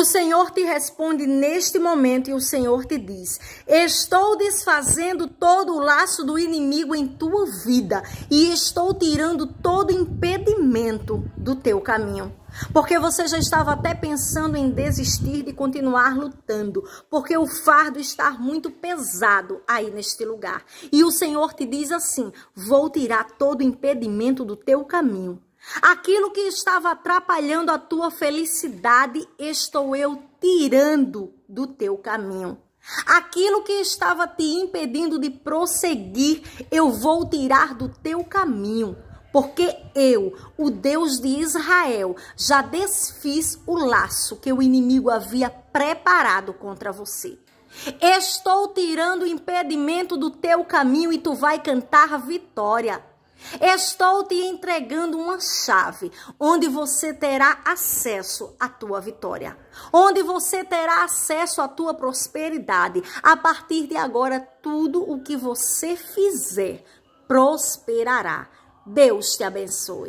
O Senhor te responde neste momento e o Senhor te diz: Estou desfazendo todo o laço do inimigo em tua vida e estou tirando todo impedimento do teu caminho. Porque você já estava até pensando em desistir de continuar lutando, porque o fardo está muito pesado aí neste lugar. E o Senhor te diz assim: Vou tirar todo impedimento do teu caminho Aquilo que estava atrapalhando a tua felicidade, estou eu tirando do teu caminho. Aquilo que estava te impedindo de prosseguir, eu vou tirar do teu caminho. Porque eu, o Deus de Israel, já desfiz o laço que o inimigo havia preparado contra você. Estou tirando o impedimento do teu caminho e tu vai cantar vitória. Estou te entregando uma chave onde você terá acesso à tua vitória, onde você terá acesso à tua prosperidade. A partir de agora, tudo o que você fizer prosperará. Deus te abençoe.